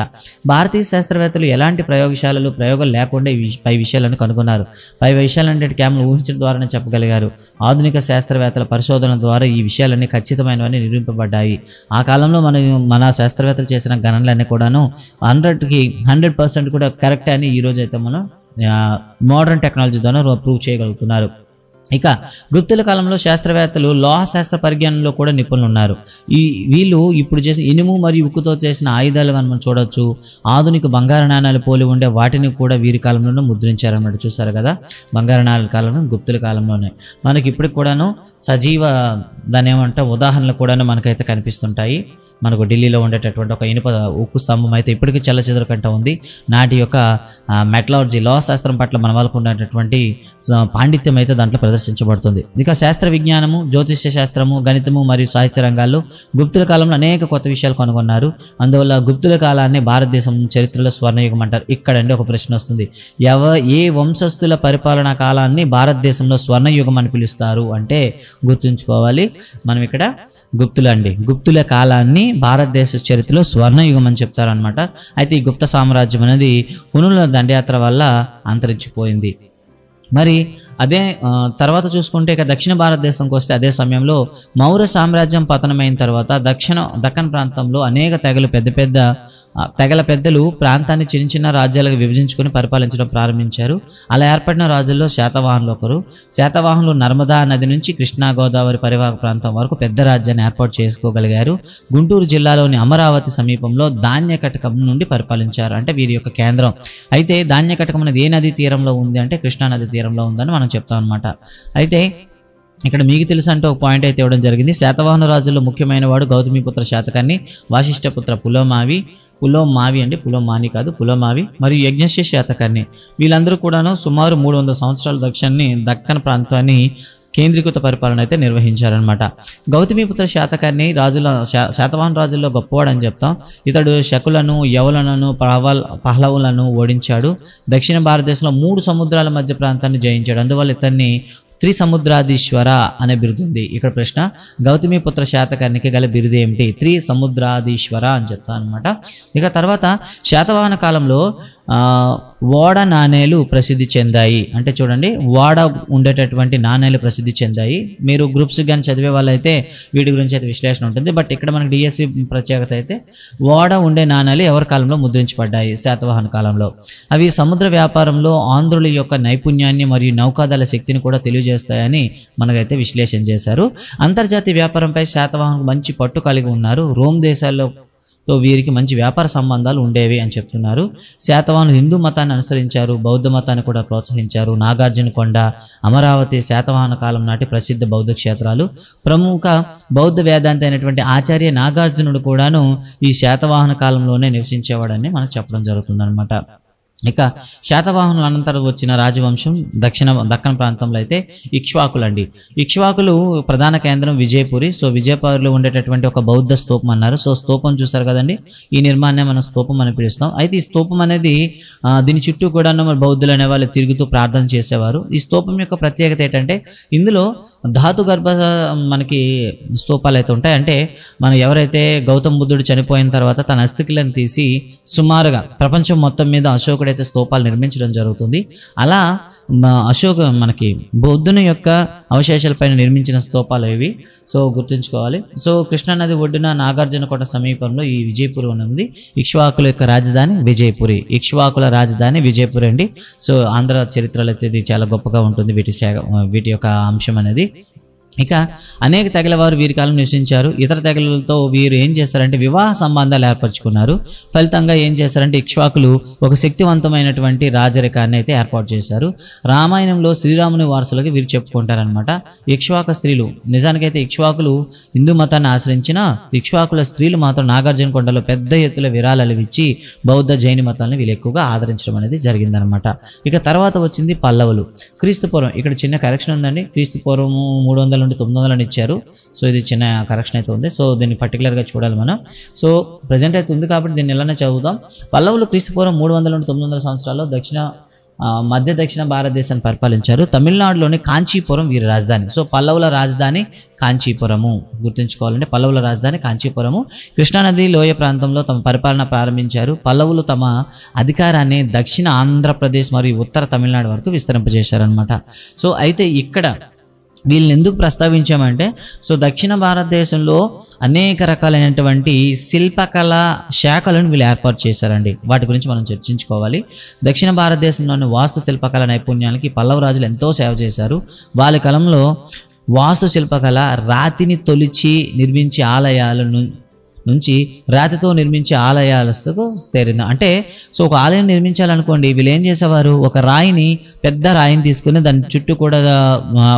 భారతీయ శాస్త్రవేత్తలు ఎలాంటి ప్రయోగశాలలు ప్రయోగాలు లేకుండా పై విషయాలను కనుగొన్నారు పై విషయాలంటే కేవలం ఊహించడం ద్వారానే చెప్పగలిగారు ఆధునిక శాస్త్రవేత్తల పరిశోధన ద్వారా ఈ విషయాలన్నీ ఖచ్చితమైనవని నిరూపింపబడ్డాయి ఆ కాలంలో మన మన శాస్త్రవేత్తలు చేసిన గణనలన్నీ కూడాను హండ్రెడ్కి హండ్రెడ్ పర్సెంట్ కూడా కరెక్ట్ అని ఈరోజు అయితే మనం మోడర్న్ టెక్నాలజీ ద్వారా ప్రూవ్ చేయగలుగుతున్నారు ఇక గుప్తుల కాలంలో శాస్త్రవేత్తలు శాస్త్ర పరిజ్ఞానంలో కూడా నిపుణులు ఉన్నారు ఈ వీళ్ళు ఇప్పుడు చేసిన ఇనుము మరియు ఉక్కుతో చేసిన ఆయుధాలు కనుక చూడవచ్చు ఆధునిక బంగారు నాణాలు పోలి ఉండే వాటిని కూడా వీరి కాలంలోనూ ముద్రించారన్నమాట చూసారు కదా బంగారు నాణాల కాలంలో గుప్తుల కాలంలోనే మనకి ఇప్పటికి కూడాను సజీవ దాని ఏమంటే ఉదాహరణలు కూడాను మనకైతే కనిపిస్తుంటాయి మనకు ఢిల్లీలో ఉండేటటువంటి ఒక ఇనుప ఉక్కు స్తంభం అయితే ఇప్పటికీ చెల్లచెదురు కంట ఉంది నాటి యొక్క మెటలాలజీ శాస్త్రం పట్ల మన వాళ్ళకు ఉండేటటువంటి పాండిత్యం అయితే దాంట్లో ప్రదర్శన ప్రదర్శించబడుతుంది ఇక శాస్త్ర విజ్ఞానము జ్యోతిష్య శాస్త్రము గణితము మరియు సాహిత్య రంగాల్లో గుప్తుల కాలంలో అనేక కొత్త విషయాలు కనుగొన్నారు అందువల్ల గుప్తుల కాలాన్ని భారతదేశం చరిత్రలో స్వర్ణయుగం అంటారు ఇక్కడండి ఒక ప్రశ్న వస్తుంది ఎవ ఏ వంశస్థుల పరిపాలనా కాలాన్ని భారతదేశంలో స్వర్ణయుగం అని పిలుస్తారు అంటే గుర్తుంచుకోవాలి మనం ఇక్కడ గుప్తులండి గుప్తుల కాలాన్ని భారతదేశ చరిత్రలో స్వర్ణయుగం అని చెప్తారనమాట అయితే ఈ గుప్త సామ్రాజ్యం అనేది హునుల దండయాత్ర వల్ల అంతరించిపోయింది మరి అదే తర్వాత చూసుకుంటే ఇక దక్షిణ భారతదేశంకి వస్తే అదే సమయంలో మౌర్య సామ్రాజ్యం పతనమైన తర్వాత దక్షిణ దక్కన్ ప్రాంతంలో అనేక తెగలు పెద్ద పెద్ద తెగల పెద్దలు ప్రాంతాన్ని చిన్న చిన్న రాజ్యాలకు విభజించుకొని పరిపాలించడం ప్రారంభించారు అలా ఏర్పడిన రాజుల్లో శాతవాహనులు ఒకరు శాతవాహనులు నర్మదా నది నుంచి కృష్ణా గోదావరి పరివాహక ప్రాంతం వరకు పెద్ద రాజ్యాన్ని ఏర్పాటు చేసుకోగలిగారు గుంటూరు జిల్లాలోని అమరావతి సమీపంలో ధాన్య కటకం నుండి పరిపాలించారు అంటే వీరి యొక్క కేంద్రం అయితే ధాన్య కటకం అనేది ఏ నది తీరంలో ఉంది అంటే కృష్ణా నది తీరంలో ఉందని మనం చెప్తాం అనమాట అయితే ఇక్కడ మీకు తెలుసు అంటే ఒక పాయింట్ అయితే ఇవ్వడం జరిగింది శాతవాహన రాజుల్లో ముఖ్యమైన వాడు గౌతమిపుత్ర శాతకాన్ని వాశిష్టపుత్ర పులోమావి పులోమావి అండి పులోమాని కాదు పులోమావి మరియు యజ్ఞశి శాతకర్ణి వీళ్ళందరూ కూడాను సుమారు మూడు వందల సంవత్సరాల దక్షిణాన్ని దక్కన్ ప్రాంతాన్ని కేంద్రీకృత పరిపాలన అయితే నిర్వహించారనమాట గౌతమిపుత్ర శాతకర్ణి రాజుల శాతవాహన రాజుల్లో గొప్పవాడని చెప్తాం ఇతడు శకులను యవలనను పహవల్ పహ్లవులను ఓడించాడు దక్షిణ భారతదేశంలో మూడు సముద్రాల మధ్య ప్రాంతాన్ని జయించాడు అందువల్ల ఇతన్ని త్రిసముద్రాధీశ్వర అనే బిరుదుంది ఇక్కడ ప్రశ్న గౌతమిపుత్ర శాతకర్ణికి గల బిరుదు ఏమిటి త్రిసముద్రాధీశ్వర అని చెప్తా అనమాట ఇక తర్వాత శాతవాహన కాలంలో వాడ నాణేలు ప్రసిద్ధి చెందాయి అంటే చూడండి వాడ ఉండేటటువంటి నాణేలు ప్రసిద్ధి చెందాయి మీరు గ్రూప్స్ కానీ చదివే వాళ్ళైతే వీటి గురించి అయితే విశ్లేషణ ఉంటుంది బట్ ఇక్కడ మనకి డిఎస్సి ప్రత్యేకత అయితే ఓడ ఉండే నాణేలు ఎవరి కాలంలో ముద్రించబడ్డాయి శాతవాహన కాలంలో అవి సముద్ర వ్యాపారంలో ఆంధ్రుల యొక్క నైపుణ్యాన్ని మరియు నౌకాదళ శక్తిని కూడా తెలియజేస్తాయని మనకైతే విశ్లేషణ చేశారు అంతర్జాతీయ వ్యాపారంపై శాతవాహనకు మంచి పట్టు కలిగి ఉన్నారు రోమ్ దేశాల్లో తో వీరికి మంచి వ్యాపార సంబంధాలు ఉండేవి అని చెప్తున్నారు శాతవాహనులు హిందూ మతాన్ని అనుసరించారు బౌద్ధ మతాన్ని కూడా ప్రోత్సహించారు నాగార్జున కొండ అమరావతి శాతవాహన కాలం నాటి ప్రసిద్ధ బౌద్ధ క్షేత్రాలు ప్రముఖ బౌద్ధ వేదాంతి అయినటువంటి ఆచార్య నాగార్జునుడు కూడాను ఈ శాతవాహన కాలంలోనే నివసించేవాడని మనకు చెప్పడం జరుగుతుందన్నమాట ఇక శాతవాహనుల అనంతరం వచ్చిన రాజవంశం దక్షిణ దక్కణ ప్రాంతంలో అయితే ఇక్ష్వాకులు అండి ఇక్ష్వాకులు ప్రధాన కేంద్రం విజయపురి సో విజయపురిలో ఉండేటటువంటి ఒక బౌద్ధ స్తూపం అన్నారు సో స్తూపం చూసారు కదండి ఈ నిర్మాణమే మనం స్తూపం అని పిలుస్తాం అయితే ఈ స్తూపం అనేది దీని చుట్టూ కూడా మన బౌద్ధులు అనేవాళ్ళు తిరుగుతూ ప్రార్థన చేసేవారు ఈ స్తూపం యొక్క ప్రత్యేకత ఏంటంటే ఇందులో ధాతు గర్భ మనకి స్తూపాలు అయితే ఉంటాయి అంటే మనం ఎవరైతే గౌతమ బుద్ధుడు చనిపోయిన తర్వాత తన అస్థికలను తీసి సుమారుగా ప్రపంచం మొత్తం మీద అశోకుడు ఎక్కడైతే స్తూపాలు నిర్మించడం జరుగుతుంది అలా అశోక మనకి బుద్ధుని యొక్క అవశేషాలపైన నిర్మించిన స్తూపాలు ఇవి సో గుర్తుంచుకోవాలి సో కృష్ణానది ఒడ్డున నాగార్జునకోట సమీపంలో ఈ విజయపురం ఉంది ఇక్ష్వాకుల యొక్క రాజధాని విజయపురి ఇక్ష్వాకుల రాజధాని విజయపురి అండి సో ఆంధ్ర చరిత్రలో అయితే ఇది చాలా గొప్పగా ఉంటుంది వీటి వీటి యొక్క అంశం అనేది ఇక అనేక తెగల వారు వీరి కాలం నివసించారు ఇతర తెగలతో వీరు ఏం చేస్తారంటే వివాహ సంబంధాలు ఏర్పరచుకున్నారు ఫలితంగా ఏం చేస్తారంటే ఇక్ష్వాకులు ఒక శక్తివంతమైనటువంటి రాజరికాన్ని అయితే ఏర్పాటు చేశారు రామాయణంలో శ్రీరాముని వారసులకి వీరు చెప్పుకుంటారనమాట ఇక్ష్వాక స్త్రీలు నిజానికైతే ఇక్ష్వాకులు హిందూ మతాన్ని ఆశ్రయించిన ఇక్ష్వాకుల స్త్రీలు మాత్రం నాగార్జున కొండలో పెద్ద ఎత్తుల విరాళాలు ఇచ్చి బౌద్ధ జైని మతాలను వీళ్ళు ఎక్కువగా ఆదరించడం అనేది జరిగిందనమాట ఇక తర్వాత వచ్చింది పల్లవులు క్రీస్తుపూర్వం ఇక్కడ చిన్న కరెక్షన్ ఉందండి క్రీస్తుపూర్వము మూడు వందల నుండి తొమ్మిది వందలని ఇచ్చారు సో ఇది చిన్న కరెక్షన్ అయితే ఉంది సో దీన్ని పర్టికులర్గా చూడాలి మనం సో ప్రజెంట్ అయితే ఉంది కాబట్టి దీన్ని ఎలానే చదువుదాం పల్లవులు క్రీస్తుపూర్వం మూడు వందల నుండి తొమ్మిది వందల సంవత్సరాల్లో దక్షిణ మధ్య దక్షిణ భారతదేశాన్ని పరిపాలించారు తమిళనాడులోని కాంచీపురం వీరి రాజధాని సో పల్లవుల రాజధాని కాంచీపురము గుర్తుంచుకోవాలంటే పల్లవుల రాజధాని కాంచీపురము కృష్ణానది లోయ ప్రాంతంలో తమ పరిపాలన ప్రారంభించారు పల్లవులు తమ అధికారాన్ని దక్షిణ ఆంధ్రప్రదేశ్ మరియు ఉత్తర తమిళనాడు వరకు విస్తరింపజేశారనమాట సో అయితే ఇక్కడ వీళ్ళని ఎందుకు ప్రస్తావించామంటే సో దక్షిణ భారతదేశంలో అనేక రకాలైనటువంటి శిల్పకళ శాఖలను వీళ్ళు ఏర్పాటు చేశారండి వాటి గురించి మనం చర్చించుకోవాలి దక్షిణ భారతదేశంలోని వాస్తు శిల్పకళ నైపుణ్యానికి పల్లవ రాజులు ఎంతో సేవ చేశారు వాళ్ళ కాలంలో వాస్తు శిల్పకళ రాతిని తొలిచి నిర్మించే ఆలయాలను నుంచి రాతితో నిర్మించే ఆలయాలతో తేరింది అంటే సో ఒక ఆలయం నిర్మించాలనుకోండి వీళ్ళు ఏం చేసేవారు ఒక రాయిని పెద్ద రాయిని తీసుకుని దాని చుట్టూ కూడా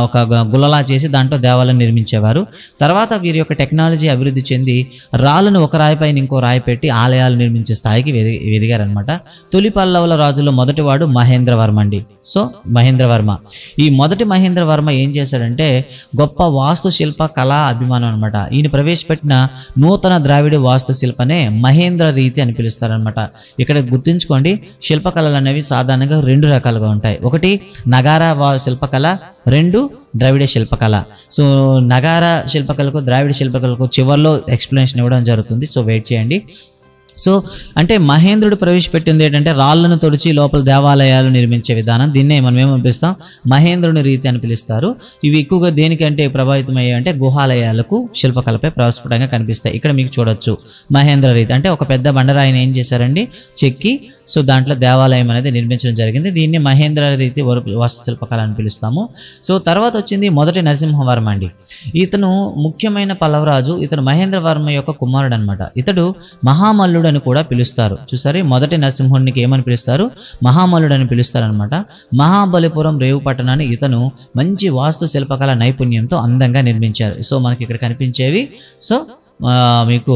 ఒక గుల్లలా చేసి దాంట్లో దేవాలయం నిర్మించేవారు తర్వాత వీరి యొక్క టెక్నాలజీ అభివృద్ధి చెంది రాళ్ళను ఒక రాయి పైన ఇంకో రాయి పెట్టి ఆలయాలు నిర్మించే స్థాయికి వెది ఎదిగారనమాట తొలి పల్లవుల రాజుల్లో మొదటివాడు మహేంద్రవర్మ అండి సో మహేంద్రవర్మ ఈ మొదటి మహేంద్రవర్మ ఏం చేశాడంటే గొప్ప వాస్తుశిల్ప కళా అభిమానం అనమాట ఈయన ప్రవేశపెట్టిన నూతన ద్ర ద్రావిడ వాస్తుశిల్పనే మహేంద్ర రీతి అని పిలుస్తారనమాట ఇక్కడ గుర్తుంచుకోండి శిల్పకళలు అనేవి సాధారణంగా రెండు రకాలుగా ఉంటాయి ఒకటి నగార వా శిల్పకళ రెండు ద్రావిడ శిల్పకళ సో నగార శిల్పకళకు ద్రావిడ శిల్పకళకు చివరిలో ఎక్స్ప్లెనేషన్ ఇవ్వడం జరుగుతుంది సో వెయిట్ చేయండి సో అంటే మహేంద్రుడు ప్రవేశపెట్టింది ఏంటంటే రాళ్లను తొడిచి లోపల దేవాలయాలు నిర్మించే విధానం దీన్నే మనం ఏమనిపిస్తాం మహేంద్రుని రీతి అని పిలుస్తారు ఇవి ఎక్కువగా దేనికంటే ప్రభావితమయ్యాయి అంటే గుహాలయాలకు శిల్పకళపై ప్రవేశపడంగా కనిపిస్తాయి ఇక్కడ మీకు చూడొచ్చు మహేంద్ర రీతి అంటే ఒక పెద్ద బండరాయిని ఏం చేశారండి చెక్కి సో దాంట్లో దేవాలయం అనేది నిర్మించడం జరిగింది దీన్ని మహేంద్ర రీతి వాస్తుశిల్పకళ అని పిలుస్తాము సో తర్వాత వచ్చింది మొదటి నరసింహవర్మ అండి ఇతను ముఖ్యమైన పల్లవరాజు ఇతను మహేంద్రవర్మ యొక్క కుమారుడు అనమాట ఇతడు మహామల్లుడు అని కూడా పిలుస్తారు చూసారి మొదటి నరసింహుడికి ఏమని పిలుస్తారు మహామల్లుడు అని పిలుస్తారనమాట మహాబలిపురం రేవు పట్టణాన్ని ఇతను మంచి వాస్తుశిల్పకళ నైపుణ్యంతో అందంగా నిర్మించారు సో మనకి ఇక్కడ కనిపించేవి సో మీకు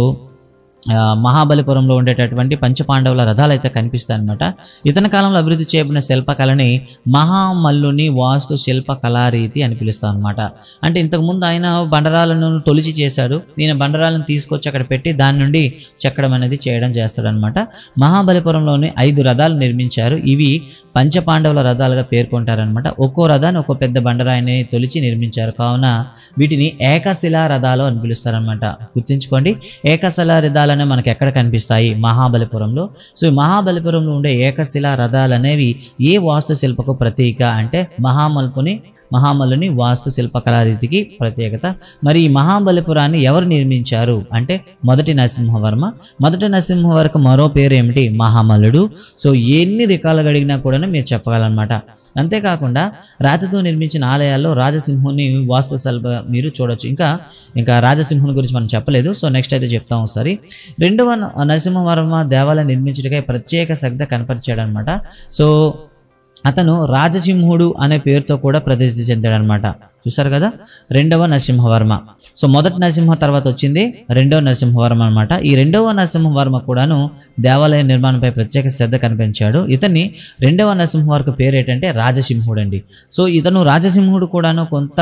మహాబలిపురంలో ఉండేటటువంటి పంచపాండవుల రథాలు అయితే కనిపిస్తాయి అనమాట ఇతని కాలంలో అభివృద్ధి చేయబడిన శిల్పకళని మహామల్లుని వాస్తు శిల్ప కళారీతి అని పిలుస్తాం అనమాట అంటే ఇంతకుముందు ఆయన బండరాలను తొలిచి చేశాడు ఈయన బండరాలను తీసుకొచ్చి అక్కడ పెట్టి దాని నుండి చెక్కడం అనేది చేయడం చేస్తాడనమాట మహాబలిపురంలోని ఐదు రథాలు నిర్మించారు ఇవి పంచపాండవుల రథాలుగా పేర్కొంటారనమాట ఒక్కో రథాన్ని ఒక్కో పెద్ద బండరాయిని తొలిచి నిర్మించారు కావున వీటిని ఏకశిలా రథాలు అని పిలుస్తారనమాట గుర్తుంచుకోండి ఏకశిలా రథాలు రథాలనే మనకు ఎక్కడ కనిపిస్తాయి మహాబలిపురంలో సో ఈ మహాబలిపురంలో ఉండే ఏకశిలా రథాలు అనేవి ఏ వాస్తుశిల్పకు ప్రతీక అంటే మహామల్పుని మహాబలిని వాస్తు శిల్పకళారీతికి ప్రత్యేకత మరి ఈ మహాబలిపురాన్ని ఎవరు నిర్మించారు అంటే మొదటి నరసింహవర్మ మొదటి నరసింహవర్మ మరో పేరు ఏమిటి మహామల్లుడు సో ఎన్ని రికాలు గడిగినా కూడా మీరు చెప్పగలనమాట అంతేకాకుండా రాతితో నిర్మించిన ఆలయాల్లో రాజసింహుని వాస్తు శిల్ప మీరు చూడొచ్చు ఇంకా ఇంకా రాజసింహుని గురించి మనం చెప్పలేదు సో నెక్స్ట్ అయితే చెప్తాం ఒకసారి రెండవ నరసింహవర్మ దేవాలయం నిర్మించడానికి ప్రత్యేక కనపరిచాడు అనమాట సో అతను రాజసింహుడు అనే పేరుతో కూడా చెందాడు చెందాడనమాట చూసారు కదా రెండవ నరసింహవర్మ సో మొదటి నరసింహ తర్వాత వచ్చింది రెండవ నరసింహవర్మ అనమాట ఈ రెండవ నరసింహవర్మ కూడాను దేవాలయ నిర్మాణంపై ప్రత్యేక శ్రద్ధ కనిపించాడు ఇతన్ని రెండవ నరసింహవర్మ పేరు ఏంటంటే రాజసింహుడు అండి సో ఇతను రాజసింహుడు కూడాను కొంత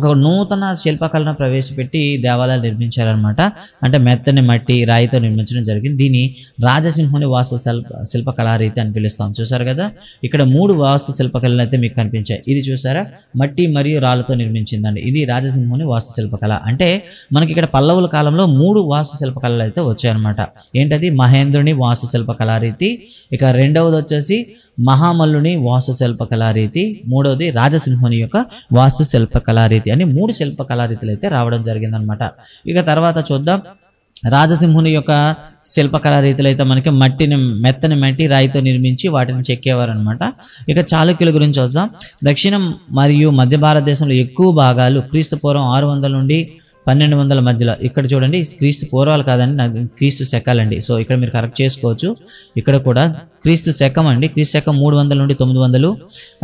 ఒక నూతన శిల్పకళను ప్రవేశపెట్టి దేవాలయాలు నిర్మించారనమాట అంటే మెత్తని మట్టి రాయితో నిర్మించడం జరిగింది దీన్ని రాజసింహుని వాస్తు శిల్ప శిల్పకళారీతి అని పిలుస్తాం చూసారు కదా ఇక్కడ మూడు వాస్తు శిల్పకళలు అయితే మీకు కనిపించాయి ఇది చూసారా మట్టి మరియు రాళ్లతో నిర్మించిందండి ఇది రాజసింహుని వాస్తు శిల్పకళ అంటే మనకి ఇక్కడ పల్లవుల కాలంలో మూడు వాస్తు శిల్పకళలు అయితే వచ్చాయన్నమాట ఏంటది మహేంద్రుని వాస్తు శిల్పకళా రీతి ఇక రెండవది వచ్చేసి మహామల్లుని వాస్తు శిల్పకళా రీతి మూడవది రాజసింహుని యొక్క వాస్తు శిల్పకళా రీతి అని మూడు శిల్పకళారీతులు అయితే రావడం జరిగిందనమాట ఇక తర్వాత చూద్దాం రాజసింహుని యొక్క శిల్పకళా రీతిలో అయితే మనకి మట్టిని మెత్తని మట్టి రాయితో నిర్మించి వాటిని చెక్కేవారు అనమాట ఇక చాళుక్యుల గురించి వద్దాం దక్షిణం మరియు మధ్య భారతదేశంలో ఎక్కువ భాగాలు క్రీస్తుపూర్వం ఆరు వందల నుండి పన్నెండు వందల మధ్యలో ఇక్కడ చూడండి క్రీస్తు పూర్వాలు కాదండి నాకు క్రీస్తు శకాలండి సో ఇక్కడ మీరు కరెక్ట్ చేసుకోవచ్చు ఇక్కడ కూడా క్రీస్తు శకం అండి క్రీస్తు శకం మూడు వందల నుండి తొమ్మిది వందలు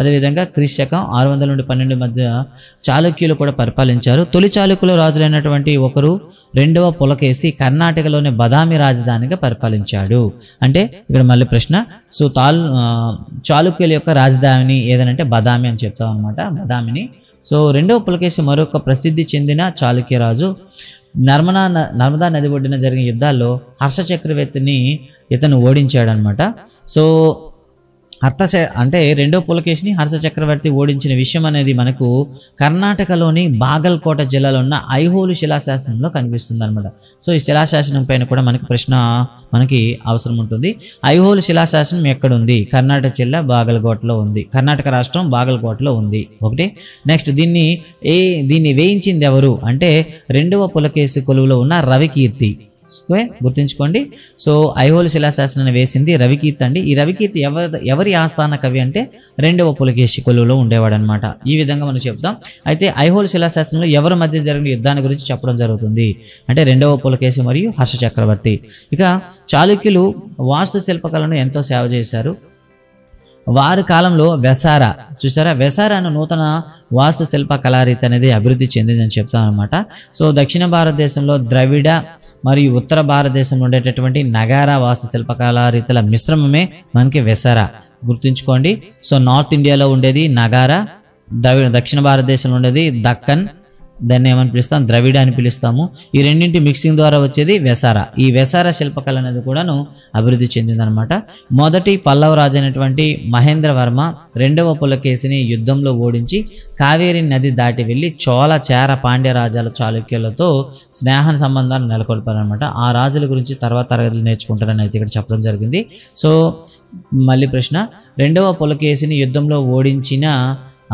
అదేవిధంగా క్రీస్తు శకం ఆరు వందల నుండి పన్నెండు మధ్య చాళుక్యులు కూడా పరిపాలించారు తొలి చాళుక్యుల రాజులైనటువంటి ఒకరు రెండవ పులకేసి కర్ణాటకలోని బదామి రాజధానిగా పరిపాలించాడు అంటే ఇక్కడ మళ్ళీ ప్రశ్న సో తాల్ చాళుక్యుల యొక్క రాజధాని ఏదనంటే బదామి అని చెప్తాం అనమాట బదామిని సో రెండవ పులకేశి మరొక ప్రసిద్ధి చెందిన చాళుక్యరాజు నర్మదా నర్మదా నది ఒడ్డున జరిగిన యుద్ధాల్లో హర్ష చక్రవర్తిని ఇతను ఓడించాడనమాట సో అర్థశ అంటే రెండో పులకేశిని హర్ష చక్రవర్తి ఓడించిన విషయం అనేది మనకు కర్ణాటకలోని బాగల్కోట జిల్లాలో ఉన్న ఐహోలు శిలాశాసనంలో కనిపిస్తుంది అనమాట సో ఈ శిలాశాసనం పైన కూడా మనకి ప్రశ్న మనకి అవసరం ఉంటుంది ఐహోలు శిలాశాసనం ఎక్కడ ఉంది కర్ణాటక జిల్లా బాగల్కోటలో ఉంది కర్ణాటక రాష్ట్రం బాగల్కోటలో ఉంది ఒకటి నెక్స్ట్ దీన్ని ఏ దీన్ని వేయించింది ఎవరు అంటే రెండవ పులకేశి కొలువులో ఉన్న రవికీర్తి గుర్తుంచుకోండి సో ఐహోల్ శిలాశాసనాన్ని వేసింది రవికీర్తి అండి ఈ రవికీర్తి ఎవరి ఎవరి ఆస్థాన కవి అంటే రెండవ పులకేశి కొలువులో ఉండేవాడు అనమాట ఈ విధంగా మనం చెప్తాం అయితే ఐహోల్ శిలాశాసనంలో ఎవరి మధ్య జరిగిన యుద్ధాన్ని గురించి చెప్పడం జరుగుతుంది అంటే రెండవ పులకేశి మరియు హర్ష చక్రవర్తి ఇక చాళుక్యులు వాస్తు శిల్పకళను ఎంతో సేవ చేశారు వారి కాలంలో వెసార చూసారా వెసార అన్న నూతన వాస్తు శిల్ప కళారీతి అనేది అభివృద్ధి చెందిందని చెప్తాను అనమాట సో దక్షిణ భారతదేశంలో ద్రవిడ మరియు ఉత్తర భారతదేశంలో ఉండేటటువంటి నగార వాస్తు శిల్ప కళారీతల మిశ్రమమే మనకి వెసార గుర్తుంచుకోండి సో నార్త్ ఇండియాలో ఉండేది నగార దక్షిణ భారతదేశంలో ఉండేది దక్కన్ దాన్ని ఏమని పిలుస్తాం ద్రవిడ అని పిలుస్తాము ఈ రెండింటి మిక్సింగ్ ద్వారా వచ్చేది వెసార ఈ వెసార శిల్పకళ అనేది కూడాను అభివృద్ధి చెందిందనమాట మొదటి పల్లవ రాజు అయినటువంటి మహేంద్రవర్మ రెండవ పులకేసిని యుద్ధంలో ఓడించి కావేరి నది దాటి వెళ్ళి చోళ చేర పాండ్య రాజాల చాళుక్యులతో స్నేహ సంబంధాలు నెలకొల్పారనమాట ఆ రాజుల గురించి తర్వాత తరగతులు నేర్చుకుంటారని అయితే ఇక్కడ చెప్పడం జరిగింది సో మళ్ళీ ప్రశ్న రెండవ పులకేసిని యుద్ధంలో ఓడించిన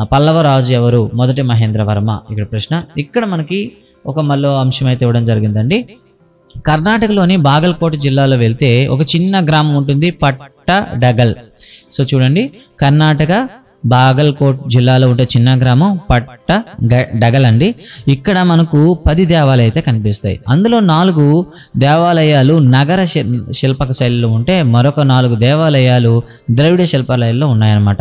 ఆ రాజు ఎవరు మొదటి మహేంద్రవర్మ ఇక్కడ ప్రశ్న ఇక్కడ మనకి ఒక మళ్ళీ అంశం అయితే ఇవ్వడం జరిగిందండి కర్ణాటకలోని బాగల్కోట జిల్లాలో వెళ్తే ఒక చిన్న గ్రామం ఉంటుంది పట్టడగల్ సో చూడండి కర్ణాటక బాగల్కోట్ జిల్లాలో ఉండే చిన్న గ్రామం పట్ట డగల్ అండి ఇక్కడ మనకు పది దేవాలయాలు అయితే కనిపిస్తాయి అందులో నాలుగు దేవాలయాలు నగర శిల్పక శైలిలో ఉంటే మరొక నాలుగు దేవాలయాలు ద్రవిడ శిల్పాలయాల్లో ఉన్నాయన్నమాట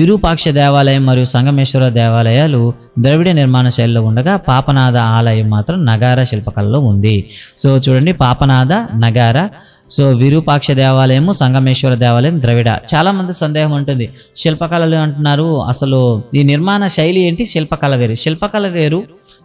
విరూపాక్ష దేవాలయం మరియు సంగమేశ్వర దేవాలయాలు ద్రవిడ నిర్మాణ శైలిలో ఉండగా పాపనాథ ఆలయం మాత్రం నగార శిల్పకళలో ఉంది సో చూడండి పాపనాథ నగార సో విరూపాక్ష దేవాలయము సంగమేశ్వర దేవాలయం ద్రవిడ చాలామంది సందేహం ఉంటుంది శిల్పకళలు అంటున్నారు అసలు ఈ నిర్మాణ శైలి ఏంటి శిల్పకళ వేరు శిల్పకళ వేరు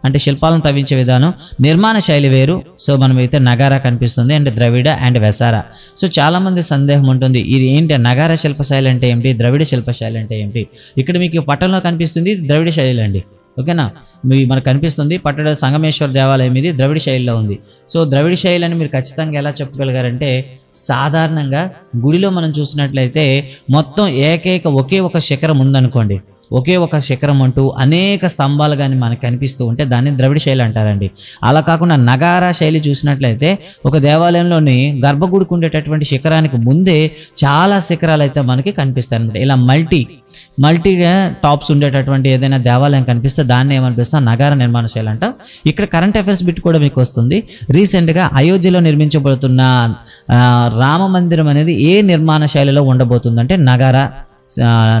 అంటే శిల్పాలను తవ్వించే విధానం నిర్మాణ శైలి వేరు సో మనం అయితే నగారా కనిపిస్తుంది and Dravida and Vesara so చాలామంది సందేహం ఉంటుంది ఇది ఏంటి నగార శిల్పశైలి అంటే ఏంటి ద్రవిడ శిల్పశైలి అంటే ఏంటి ఇక్కడ మీకు పట్టణంలో కనిపిస్తుంది ద్రవిడ శైలి అండి ఓకేనా మీ మనకు కనిపిస్తుంది పట్టణ సంగమేశ్వర దేవాలయం ఇది ద్రవిడ శైలిలో ఉంది సో ద్రవిడ శైలి అని మీరు ఖచ్చితంగా ఎలా చెప్పగలిగారంటే సాధారణంగా గుడిలో మనం చూసినట్లయితే మొత్తం ఏకైక ఒకే ఒక శిఖరం ఉందనుకోండి ఒకే ఒక శిఖరం అంటూ అనేక స్తంభాలు కానీ మనకు కనిపిస్తూ ఉంటే దాన్ని ద్రవిడ శైలి అంటారండి అలా కాకుండా నగారా శైలి చూసినట్లయితే ఒక దేవాలయంలోని గర్భగుడికి ఉండేటటువంటి శిఖరానికి ముందే చాలా శిఖరాలు అయితే మనకి కనిపిస్తాయి అనమాట ఇలా మల్టీ మల్టీ టాప్స్ ఉండేటటువంటి ఏదైనా దేవాలయం కనిపిస్తే దాన్ని ఏమనిపిస్తా నగార నిర్మాణ శైలి అంట ఇక్కడ కరెంట్ అఫైర్స్ బిట్ కూడా మీకు వస్తుంది రీసెంట్గా అయోధ్యలో నిర్మించబడుతున్న రామ మందిరం అనేది ఏ నిర్మాణ శైలిలో ఉండబోతుందంటే నగార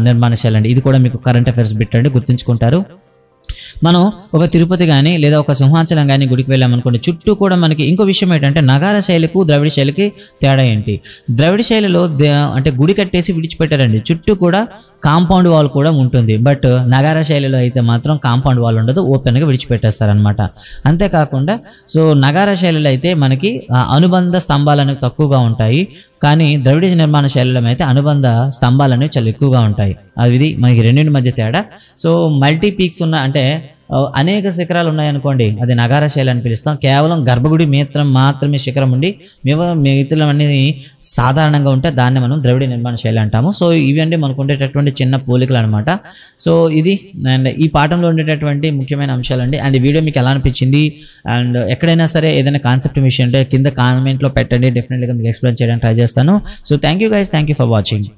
నిర్మాణశాల అండి ఇది కూడా మీకు కరెంట్ అఫైర్స్ బిట్ అండి గుర్తుంచుకుంటారు మనం ఒక తిరుపతి కానీ లేదా ఒక సింహాచలం కానీ గుడికి వెళ్ళామనుకోండి చుట్టూ కూడా మనకి ఇంకో విషయం ఏంటంటే నగార శైలికు ద్రవిడ శైలికి తేడా ఏంటి ద్రవిడ శైలిలో అంటే గుడి కట్టేసి విడిచిపెట్టారండి చుట్టూ కూడా కాంపౌండ్ వాల్ కూడా ఉంటుంది బట్ నగార శైలిలో అయితే మాత్రం కాంపౌండ్ వాల్ ఉండదు ఓపెన్గా విడిచిపెట్టేస్తారనమాట అంతేకాకుండా సో నగార శైలిలో అయితే మనకి అనుబంధ అనేవి తక్కువగా ఉంటాయి కానీ ద్రవిడ నిర్మాణ శైలిలో అయితే అనుబంధ స్తంభాలు అనేవి చాలా ఎక్కువగా ఉంటాయి అది మనకి రెండింటి మధ్య తేడా సో మల్టీ పీక్స్ ఉన్న అంటే అనేక శిఖరాలు ఉన్నాయనుకోండి అది నగార శైలి అని పిలుస్తాం కేవలం గర్భగుడి మేత్రం మాత్రమే శిఖరం ఉండి మిగతలు అన్ని సాధారణంగా ఉంటే దాన్ని మనం ద్రవిడ నిర్మాణ శైలి అంటాము సో ఇవి అండి మనకు ఉండేటటువంటి చిన్న పోలికలు అనమాట సో ఇది అండ్ ఈ పాఠంలో ఉండేటటువంటి ముఖ్యమైన అంశాలండి అండ్ వీడియో మీకు ఎలా అనిపించింది అండ్ ఎక్కడైనా సరే ఏదైనా కాన్సెప్ట్ విషయం అంటే కింద కామెంట్లో పెట్టండి డెఫినెట్గా మీకు ఎక్స్ప్లెయిన్ చేయడానికి ట్రై చేస్తాను so thank you guys thank you for watching